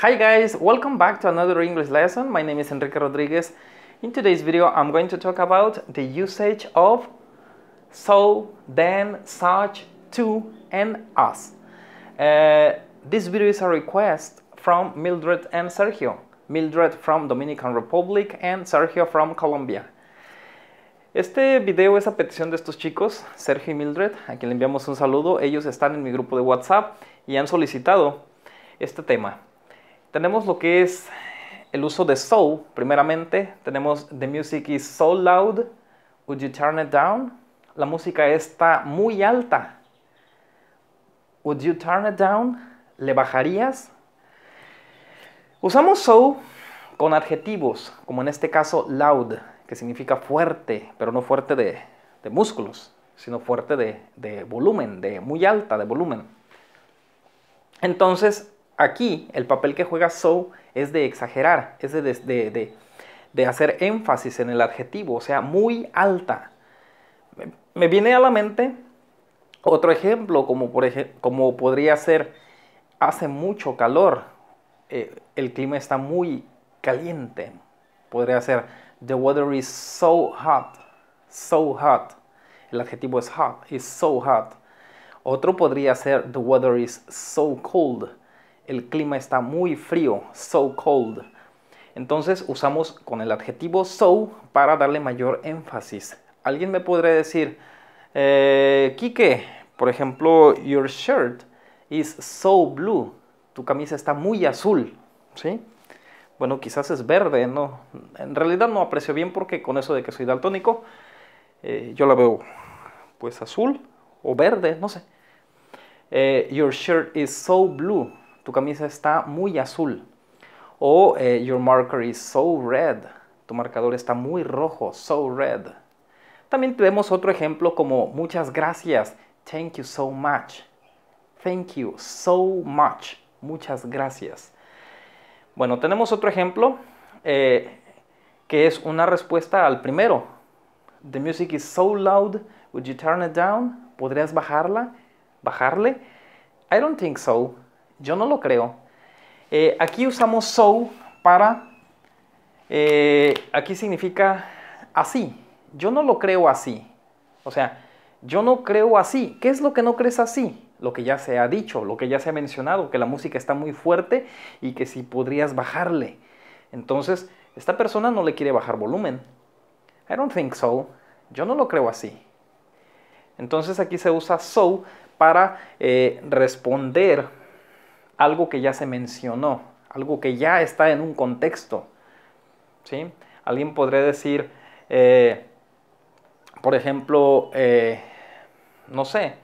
Hi guys, welcome back to another English lesson. My name is Enrique Rodriguez. In today's video, I'm going to talk about the usage of so, then, such, to, and us. Uh, this video is a request from Mildred and Sergio. Mildred from Dominican Republic and Sergio from Colombia. Este video es a petición de estos chicos, Sergio y Mildred, a quien le enviamos un saludo. Ellos están en mi grupo de WhatsApp y han solicitado este tema. Tenemos lo que es el uso de soul, primeramente. Tenemos The Music is So Loud, Would You Turn It Down? La música está muy alta. Would You Turn It Down? ¿Le bajarías? Usamos so con adjetivos, como en este caso loud, que significa fuerte, pero no fuerte de, de músculos, sino fuerte de, de volumen, de muy alta, de volumen. Entonces, aquí el papel que juega So es de exagerar, es de, hacer énfasis en el adjetivo, o sea, muy alta. Me, viene a la mente otro ejemplo, como, podría ser, hace mucho calor, eh, el clima está muy caliente. Podría ser, the weather is so hot, so hot. El adjetivo es hot, is so hot. Otro podría ser, the weather is so cold el clima está muy frío, so cold. Entonces usamos con el adjetivo so para darle mayor énfasis. Alguien me podría decir, eh, Quique, por ejemplo, your shirt is so blue. Tu camisa está muy azul, ¿sí? Bueno, quizás es verde, ¿no? En realidad no aprecio bien porque con eso de que soy daltónico, eh, yo la veo pues azul o verde, no sé. Eh, your shirt is so blue tu camisa está muy azul. O eh, your marker is so red, tu marcador está muy rojo, so red. También tenemos otro ejemplo como muchas gracias, thank you so much. Thank you so much, muchas gracias. Bueno, tenemos otro ejemplo eh, que es una respuesta al primero. The music is so loud, would you turn it down? ¿Podrías bajarla? ¿Bajarle? I don't think so. Yo no lo creo. Eh, aquí usamos so para... Eh, aquí significa así. Yo no lo creo así. O sea, yo no creo así. ¿Qué es lo que no crees así? Lo que ya se ha dicho, lo que ya se ha mencionado, que la música está muy fuerte y que si podrías bajarle. Entonces, esta persona no le quiere bajar volumen. I don't think so. Yo no lo creo así. Entonces aquí se usa so para eh, responder algo que ya se mencionó, algo que ya está en un contexto. ¿sí? Alguien podría decir, eh, por ejemplo, eh, no sé,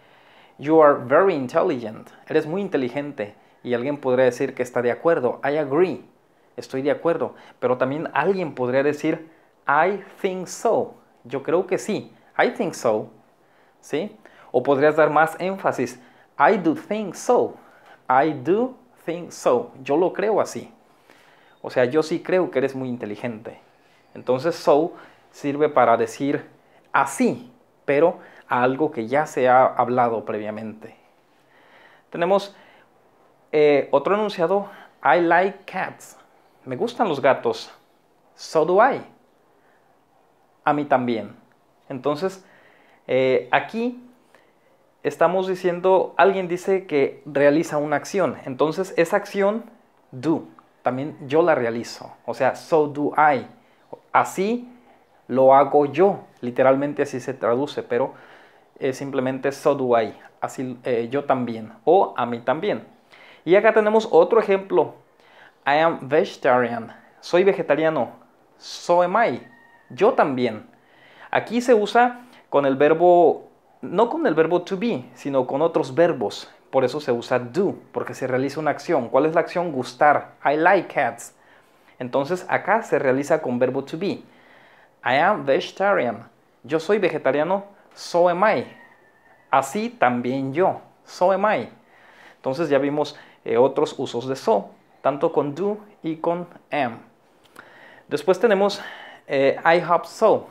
you are very intelligent, eres muy inteligente. Y alguien podría decir que está de acuerdo, I agree, estoy de acuerdo. Pero también alguien podría decir, I think so, yo creo que sí, I think so. ¿Sí? O podrías dar más énfasis, I do think so, I do think so. Yo lo creo así. O sea, yo sí creo que eres muy inteligente. Entonces so sirve para decir así, pero a algo que ya se ha hablado previamente. Tenemos eh, otro enunciado, I like cats. Me gustan los gatos. So do I. A mí también. Entonces, eh, aquí estamos diciendo, alguien dice que realiza una acción, entonces esa acción, do, también yo la realizo, o sea, so do I, así lo hago yo, literalmente así se traduce, pero eh, simplemente so do I, así eh, yo también, o a mí también. Y acá tenemos otro ejemplo, I am vegetarian, soy vegetariano, so am I, yo también. Aquí se usa con el verbo no con el verbo to be, sino con otros verbos. Por eso se usa do, porque se realiza una acción. ¿Cuál es la acción? Gustar. I like cats. Entonces acá se realiza con verbo to be. I am vegetarian. Yo soy vegetariano. So am I. Así también yo. So am I. Entonces ya vimos eh, otros usos de so, tanto con do y con am. Después tenemos eh, I hope so.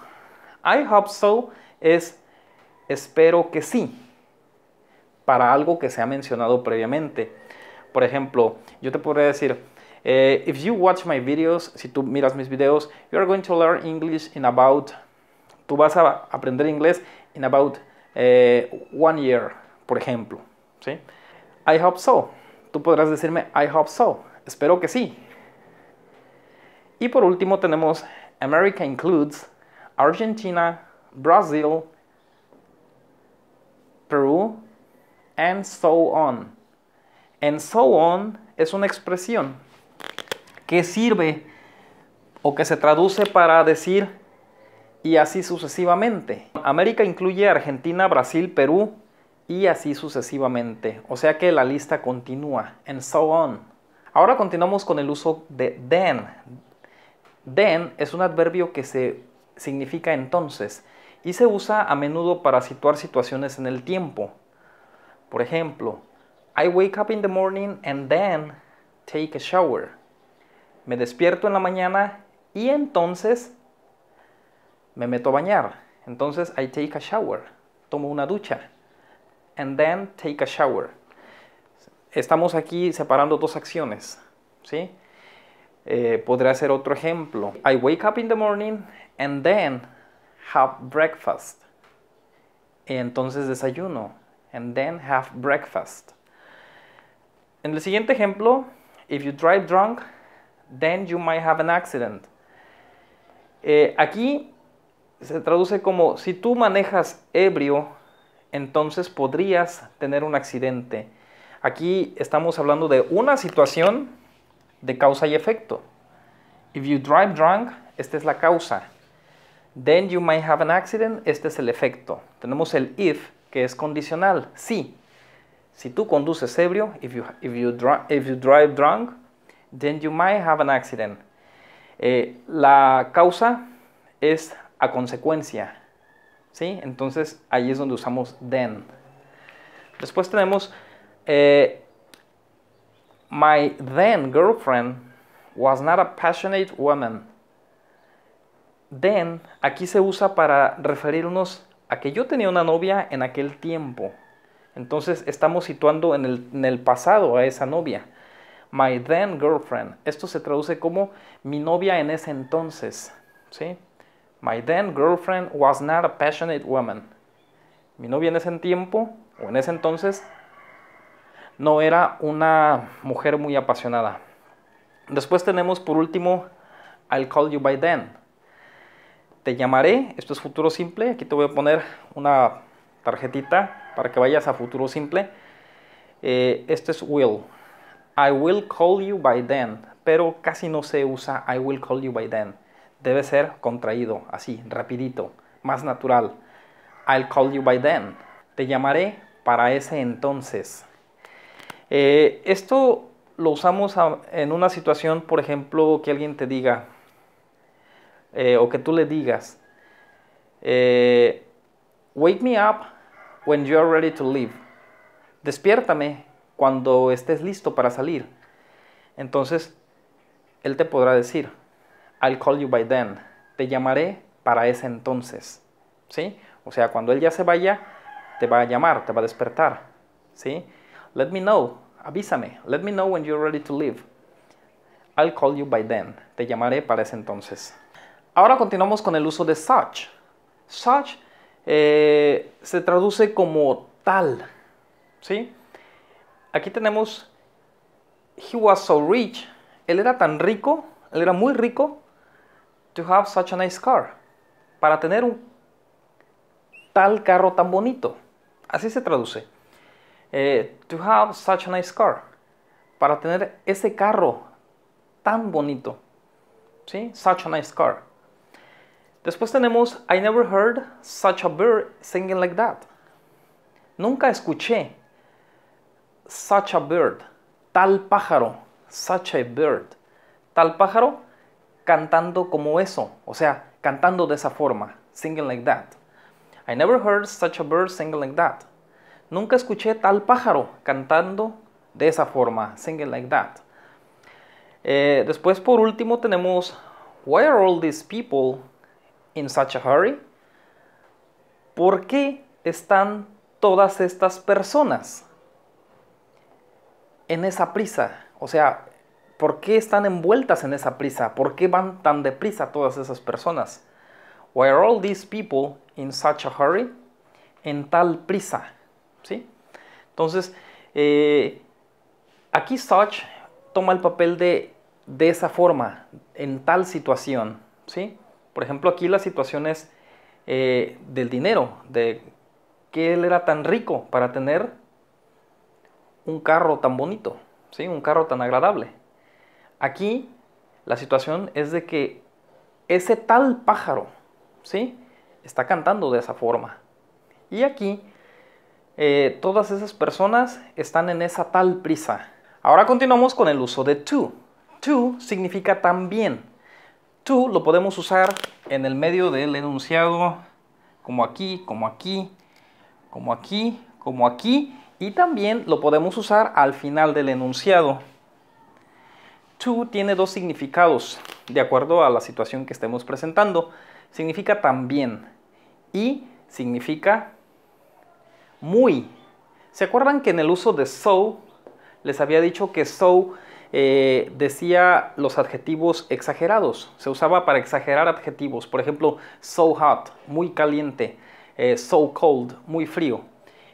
I hope so es Espero que sí, para algo que se ha mencionado previamente. Por ejemplo, yo te podría decir, eh, if you watch my videos, si tú miras mis videos, you are going to learn English in about, tú vas a aprender inglés in about eh, one year, por ejemplo. ¿sí? I hope so. Tú podrás decirme, I hope so. Espero que sí. Y por último tenemos America includes Argentina, Brazil, Perú, and so on. And so on es una expresión que sirve o que se traduce para decir y así sucesivamente. América incluye Argentina, Brasil, Perú y así sucesivamente. O sea que la lista continúa. And so on. Ahora continuamos con el uso de then. Then es un adverbio que se significa entonces y se usa a menudo para situar situaciones en el tiempo. Por ejemplo, I wake up in the morning and then take a shower. Me despierto en la mañana y entonces me meto a bañar. Entonces I take a shower. Tomo una ducha. And then take a shower. Estamos aquí separando dos acciones. ¿sí? Eh, podría ser otro ejemplo. I wake up in the morning and then have breakfast. entonces desayuno. And then have breakfast. En el siguiente ejemplo, if you drive drunk, then you might have an accident. Eh, aquí se traduce como si tú manejas ebrio, entonces podrías tener un accidente. Aquí estamos hablando de una situación de causa y efecto. If you drive drunk, esta es la causa. Then you might have an accident. Este es el efecto. Tenemos el if, que es condicional. sí. Si tú conduces ebrio, if you, if you, if you drive drunk, then you might have an accident. Eh, la causa es a consecuencia. ¿sí? Entonces ahí es donde usamos then. Después tenemos eh, My then girlfriend was not a passionate woman then aquí se usa para referirnos a que yo tenía una novia en aquel tiempo. Entonces estamos situando en el, pasado a esa novia. My then girlfriend. Esto se traduce como mi novia en ese entonces. ¿sí? My then girlfriend was not a passionate woman. Mi novia en ese tiempo o en ese entonces no era una mujer muy apasionada. Después tenemos por último I'll call you by then te llamaré, esto es futuro simple, aquí te voy a poner una tarjetita para que vayas a futuro simple. Eh, esto es will. I will call you by then, pero casi no se usa I will call you by then. Debe ser contraído, así, rapidito, más natural. I'll call you by then. Te llamaré para ese entonces. Eh, esto lo usamos en una situación, por ejemplo, que alguien te diga, eh, o que tú le digas, eh, wake me up when you are ready to leave. Despiértame cuando estés listo para salir. Entonces, él te podrá decir, I'll call you by then. Te llamaré para ese entonces. ¿Sí? O sea, cuando él ya se vaya, te va a llamar, te va a despertar. ¿Sí? Let me know, avísame. Let me know when you're ready to leave. I'll call you by then. Te llamaré para ese entonces. Ahora continuamos con el uso de such. Such eh, se traduce como tal. ¿sí? Aquí tenemos He was so rich. Él era tan rico, él era muy rico. To have such a nice car. Para tener un tal carro tan bonito. Así se traduce. Eh, to have such a nice car. Para tener ese carro tan bonito. ¿Sí? Such a nice car. Después tenemos I never heard such a bird singing like that. Nunca escuché such a bird, tal pájaro, such a bird, tal pájaro cantando como eso, o sea, cantando de esa forma, singing like that. I never heard such a bird singing like that. Nunca escuché tal pájaro cantando de esa forma, singing like that. Eh, después, por último, tenemos Why are all these people in such a hurry? ¿Por qué están todas estas personas en esa prisa? O sea, ¿por qué están envueltas en esa prisa? ¿Por qué van tan deprisa todas esas personas? Why are all these people in such a hurry? En tal prisa, ¿sí? Entonces, eh, aquí such toma el papel de de esa forma, en tal situación, ¿sí? Por ejemplo, aquí la situación es eh, del dinero, de que él era tan rico para tener un carro tan bonito, ¿sí? un carro tan agradable. Aquí la situación es de que ese tal pájaro ¿sí? está cantando de esa forma. Y aquí eh, todas esas personas están en esa tal prisa. Ahora continuamos con el uso de to. To significa también to lo podemos usar en el medio del enunciado, como aquí, como aquí, como aquí, como aquí, y también lo podemos usar al final del enunciado. To tiene dos significados, de acuerdo a la situación que estemos presentando. Significa también y significa muy. ¿Se acuerdan que en el uso de so les había dicho que so eh, decía los adjetivos exagerados. Se usaba para exagerar adjetivos. Por ejemplo, so hot, muy caliente. Eh, so cold, muy frío.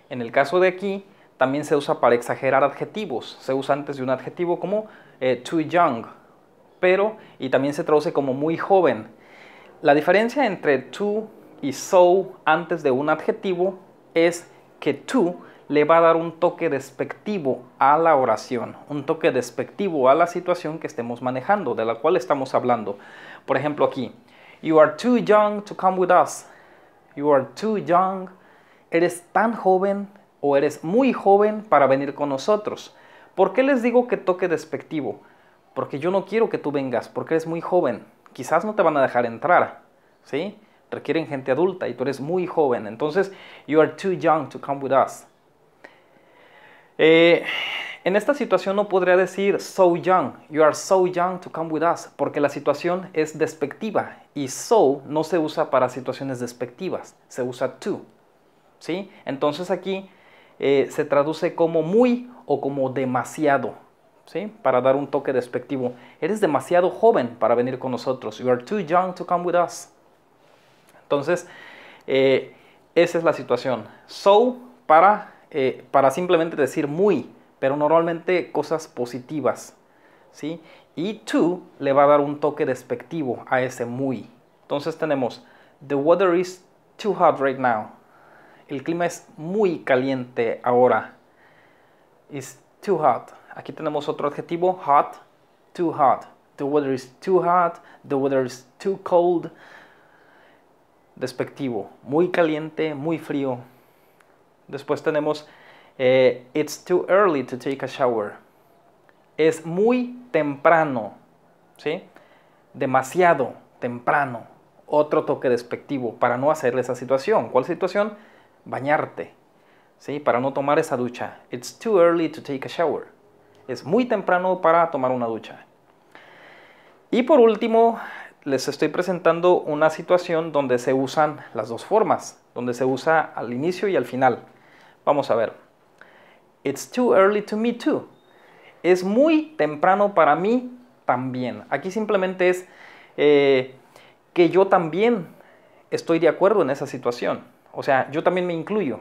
En el caso de aquí, también se usa para exagerar adjetivos. Se usa antes de un adjetivo como eh, too young, pero, y también se traduce como muy joven. La diferencia entre too y so antes de un adjetivo es que too le va a dar un toque despectivo a la oración, un toque despectivo a la situación que estemos manejando, de la cual estamos hablando. Por ejemplo, aquí, You are too young to come with us. You are too young. Eres tan joven o eres muy joven para venir con nosotros. ¿Por qué les digo que toque despectivo? Porque yo no quiero que tú vengas, porque eres muy joven. Quizás no te van a dejar entrar, ¿sí? Requieren gente adulta y tú eres muy joven. Entonces, you are too young to come with us. Eh, en esta situación no podría decir so young, you are so young to come with us, porque la situación es despectiva y so no se usa para situaciones despectivas, se usa to. ¿sí? Entonces aquí eh, se traduce como muy o como demasiado, ¿sí? para dar un toque despectivo. Eres demasiado joven para venir con nosotros, you are too young to come with us. Entonces, eh, esa es la situación. So para eh, para simplemente decir muy, pero normalmente cosas positivas. ¿sí? Y to le va a dar un toque despectivo a ese muy. Entonces tenemos, the weather is too hot right now. El clima es muy caliente ahora. It's too hot. Aquí tenemos otro adjetivo, hot, too hot. The weather is too hot, the weather is too cold. Despectivo, muy caliente, muy frío. Después tenemos eh, It's too early to take a shower. Es muy temprano, ¿sí? Demasiado temprano. Otro toque despectivo para no hacerle esa situación. ¿Cuál situación? Bañarte, ¿sí? Para no tomar esa ducha. It's too early to take a shower. Es muy temprano para tomar una ducha. Y por último, les estoy presentando una situación donde se usan las dos formas, donde se usa al inicio y al final. Vamos a ver. It's too early to me too. Es muy temprano para mí también. Aquí simplemente es eh, que yo también estoy de acuerdo en esa situación. O sea, yo también me incluyo.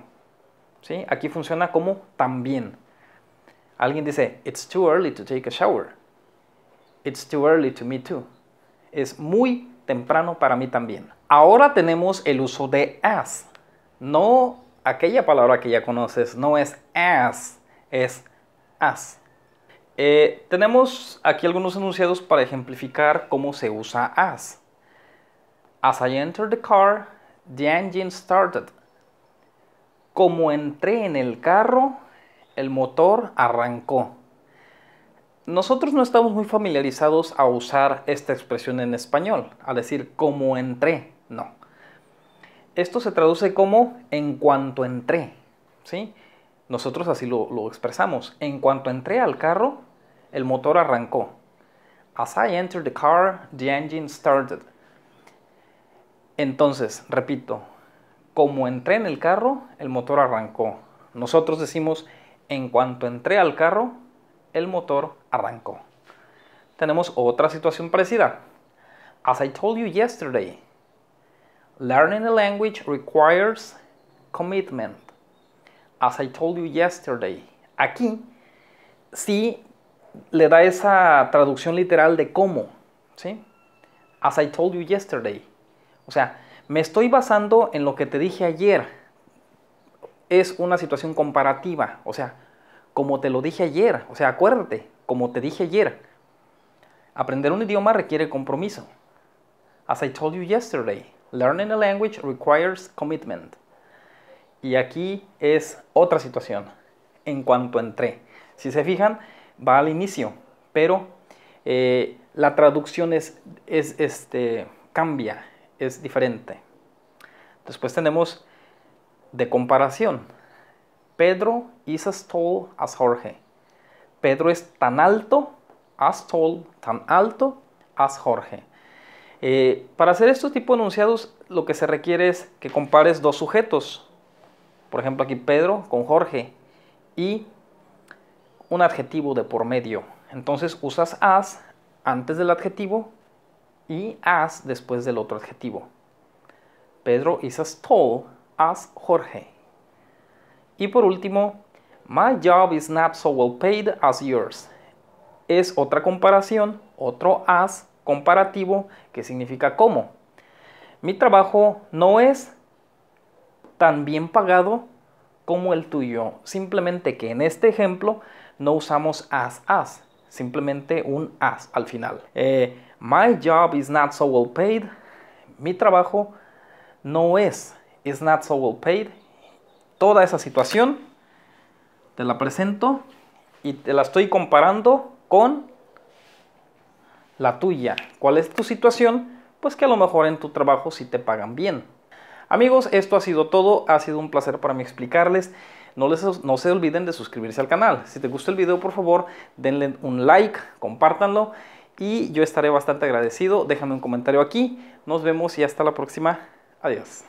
¿sí? Aquí funciona como también. Alguien dice, it's too early to take a shower. It's too early to me too. Es muy temprano para mí también. Ahora tenemos el uso de as. No aquella palabra que ya conoces no es as, es as. Eh, tenemos aquí algunos enunciados para ejemplificar cómo se usa as. As I entered the car, the engine started. Como entré en el carro, el motor arrancó. Nosotros no estamos muy familiarizados a usar esta expresión en español, a decir como entré, no esto se traduce como en cuanto entré, ¿sí? Nosotros así lo, expresamos. En cuanto entré al carro, el motor arrancó. As I entered the car, the engine started. Entonces, repito, como entré en el carro, el motor arrancó. Nosotros decimos, en cuanto entré al carro, el motor arrancó. Tenemos otra situación parecida. As I told you yesterday, Learning a language requires commitment. As I told you yesterday. Aquí sí le da esa traducción literal de cómo. ¿sí? As I told you yesterday. O sea, me estoy basando en lo que te dije ayer. Es una situación comparativa. O sea, como te lo dije ayer. O sea, acuérdate, como te dije ayer. Aprender un idioma requiere compromiso. As I told you yesterday. Learning a language requires commitment. Y aquí es otra situación. En cuanto entré, si se fijan, va al inicio, pero eh, la traducción es, este, cambia, es diferente. Después tenemos de comparación. Pedro is as tall as Jorge. Pedro es tan alto, as tall, tan alto, as Jorge. Eh, para hacer estos tipos de enunciados, lo que se requiere es que compares dos sujetos. Por ejemplo, aquí Pedro con Jorge. Y un adjetivo de por medio. Entonces usas as antes del adjetivo y as después del otro adjetivo. Pedro is as tall as Jorge. Y por último, my job is not so well paid as yours. Es otra comparación, otro as comparativo que significa cómo. Mi trabajo no es tan bien pagado como el tuyo, simplemente que en este ejemplo no usamos as as, simplemente un as al final. Eh, my job is not so well paid. Mi trabajo no es is not so well paid. Toda esa situación te la presento y te la estoy comparando con la tuya, cuál es tu situación, pues que a lo mejor en tu trabajo sí te pagan bien. Amigos, esto ha sido todo, ha sido un placer para mí explicarles. No, les, no se olviden de suscribirse al canal. Si te gustó el video, por favor, denle un like, compártanlo y yo estaré bastante agradecido. Déjame un comentario aquí. Nos vemos y hasta la próxima. Adiós.